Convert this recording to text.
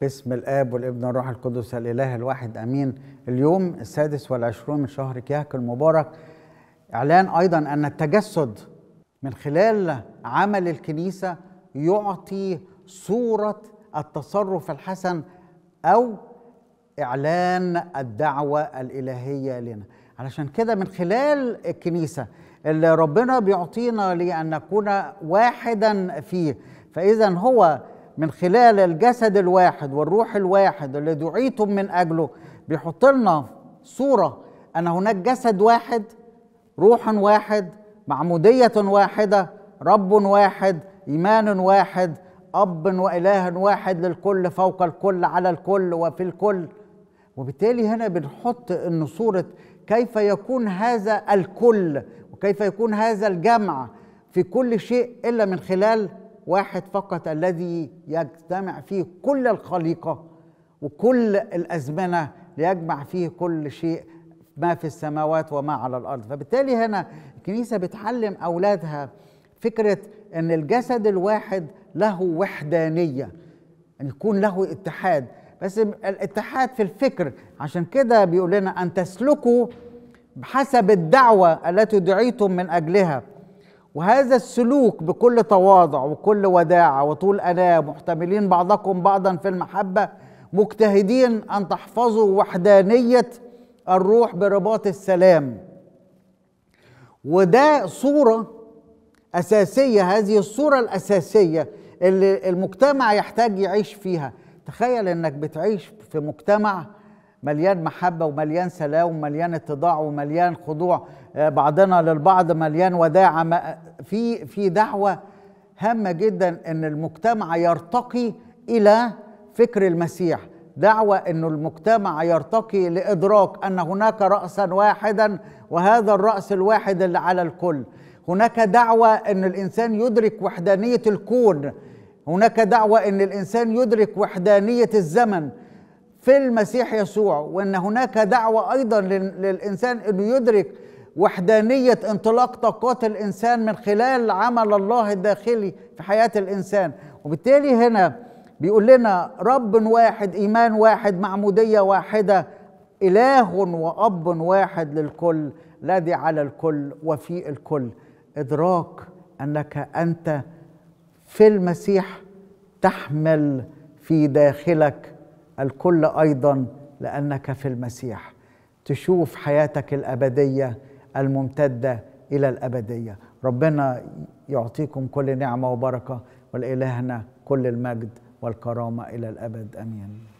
باسم الاب والابن والروح القدس الاله الواحد امين اليوم السادس والعشرون من شهر كهك المبارك اعلان ايضا ان التجسد من خلال عمل الكنيسه يعطي صوره التصرف الحسن او اعلان الدعوه الالهيه لنا علشان كده من خلال الكنيسه اللي ربنا بيعطينا لان نكون واحدا فيه فاذا هو من خلال الجسد الواحد والروح الواحد اللي دعيتم من اجله بيحط لنا صوره ان هناك جسد واحد روح واحد معموديه واحده رب واحد ايمان واحد اب واله واحد للكل فوق الكل على الكل وفي الكل وبالتالي هنا بنحط ان صوره كيف يكون هذا الكل وكيف يكون هذا الجمع في كل شيء الا من خلال واحد فقط الذي يجتمع فيه كل الخليقه وكل الازمنه ليجمع فيه كل شيء ما في السماوات وما على الارض فبالتالي هنا الكنيسه بتعلم اولادها فكره ان الجسد الواحد له وحدانيه ان يكون له اتحاد بس الاتحاد في الفكر عشان كده بيقول لنا ان تسلكوا بحسب الدعوه التي دعيتم من اجلها وهذا السلوك بكل تواضع وكل وداعة وطول أناة محتملين بعضكم بعضا في المحبة مجتهدين أن تحفظوا وحدانية الروح برباط السلام وده صورة أساسية هذه الصورة الأساسية اللي المجتمع يحتاج يعيش فيها تخيل أنك بتعيش في مجتمع مليان محبة ومليان سلام ومليان اتضاع ومليان خضوع آه، بعضنا للبعض مليان وداعة في في دعوة هامة جدا ان المجتمع يرتقي الى فكر المسيح دعوة ان المجتمع يرتقي لادراك ان هناك رأسا واحدا وهذا الرأس الواحد اللي على الكل هناك دعوة ان الانسان يدرك وحدانية الكون هناك دعوة ان الانسان يدرك وحدانية الزمن في المسيح يسوع وان هناك دعوه ايضا للانسان انه يدرك وحدانيه انطلاق طاقات الانسان من خلال عمل الله الداخلي في حياه الانسان وبالتالي هنا بيقول لنا رب واحد ايمان واحد معموديه واحده اله واب واحد للكل الذي على الكل وفي الكل ادراك انك انت في المسيح تحمل في داخلك الكل ايضا لانك في المسيح تشوف حياتك الابديه الممتده الى الابديه ربنا يعطيكم كل نعمه وبركه ولالهنا كل المجد والكرامه الى الابد امين